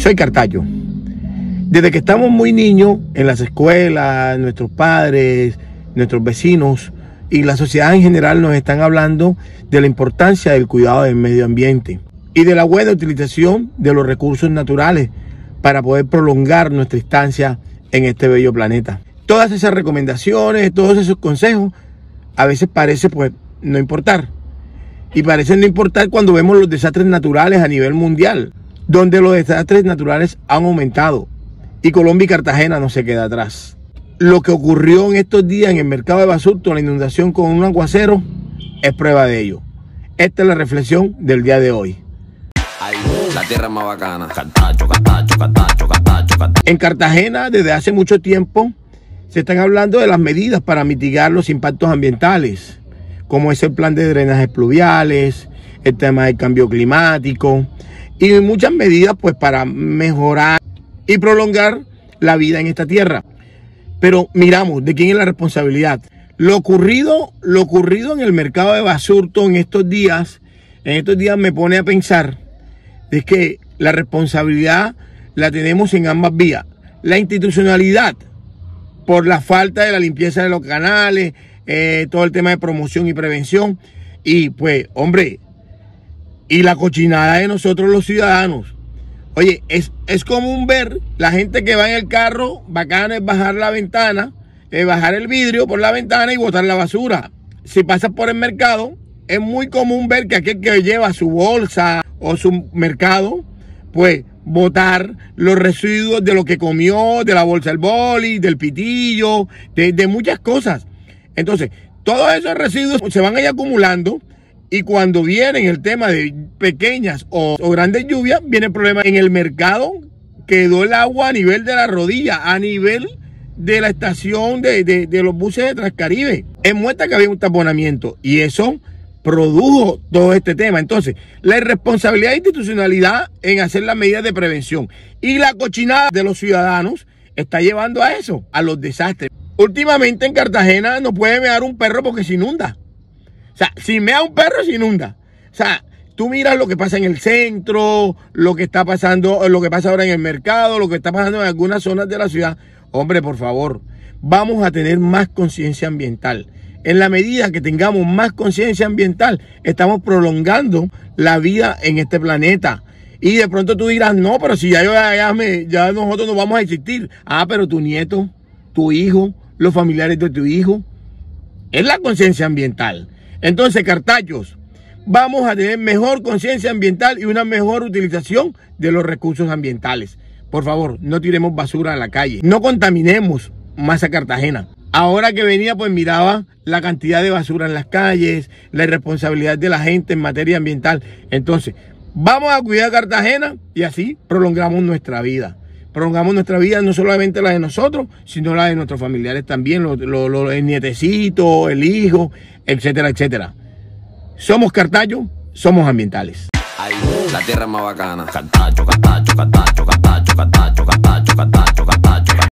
Soy Cartayo. Desde que estamos muy niños, en las escuelas, nuestros padres, nuestros vecinos y la sociedad en general nos están hablando de la importancia del cuidado del medio ambiente y de la buena utilización de los recursos naturales para poder prolongar nuestra estancia en este bello planeta. Todas esas recomendaciones, todos esos consejos, a veces parece pues no importar. Y parece no importar cuando vemos los desastres naturales a nivel mundial donde los desastres naturales han aumentado y Colombia y Cartagena no se queda atrás. Lo que ocurrió en estos días en el mercado de Basurto, la inundación con un aguacero, es prueba de ello. Esta es la reflexión del día de hoy. la tierra más bacana. en Cartagena, desde hace mucho tiempo, se están hablando de las medidas para mitigar los impactos ambientales, como es el plan de drenajes pluviales, el tema del cambio climático, y muchas medidas pues para mejorar y prolongar la vida en esta tierra. Pero miramos, ¿de quién es la responsabilidad? Lo ocurrido, lo ocurrido en el mercado de Basurto en estos días, en estos días me pone a pensar de que la responsabilidad la tenemos en ambas vías. La institucionalidad, por la falta de la limpieza de los canales, eh, todo el tema de promoción y prevención. Y pues, hombre, y la cochinada de nosotros los ciudadanos. Oye, es, es común ver la gente que va en el carro, bacán es bajar la ventana, eh, bajar el vidrio por la ventana y botar la basura. Si pasas por el mercado, es muy común ver que aquel que lleva su bolsa o su mercado, pues botar los residuos de lo que comió, de la bolsa del boli, del pitillo, de, de muchas cosas. Entonces, todos esos residuos se van ahí acumulando y cuando viene el tema de pequeñas o, grandes lluvias, viene el problema en el mercado. Quedó el agua a nivel de la rodilla, a nivel de la estación de, los buses de Transcaribe. En muestra que había un taponamiento y eso produjo todo este tema. Entonces, la irresponsabilidad e institucionalidad en hacer las medidas de prevención y la cochinada de los ciudadanos está llevando a eso, a los desastres. Últimamente en Cartagena no puede mear un perro porque se inunda. O sea, si mea un perro se inunda. O sea, tú miras lo que pasa en el centro, lo que está pasando, lo que pasa ahora en el mercado, lo que está pasando en algunas zonas de la ciudad. Hombre, por favor, vamos a tener más conciencia ambiental. En la medida que tengamos más conciencia ambiental, estamos prolongando la vida en este planeta. Y de pronto tú dirás, no, pero si ya, yo, ya, ya nosotros no vamos a existir. Ah, pero tu nieto, tu hijo, los familiares de tu hijo. Es la conciencia ambiental. Entonces, cartachos, vamos a tener mejor conciencia ambiental y una mejor utilización de los recursos ambientales. Por favor, no tiremos basura a la calle. No contaminemos más a Cartagena. Ahora que venía, pues miraba la cantidad de basura en las calles, la irresponsabilidad de la gente en materia ambiental. Entonces, vamos a cuidar Cartagena y así prolongamos nuestra vida prolongamos nuestra vida, no solamente la de nosotros, sino la de nuestros familiares también, los, el nietecito, el hijo, etcétera, etcétera. Somos cartayos, somos ambientales. la tierra más bacana. Cartacho, Cartacho, Cartacho, Cartacho, Cartacho, Cartacho, Cartacho, Cartacho.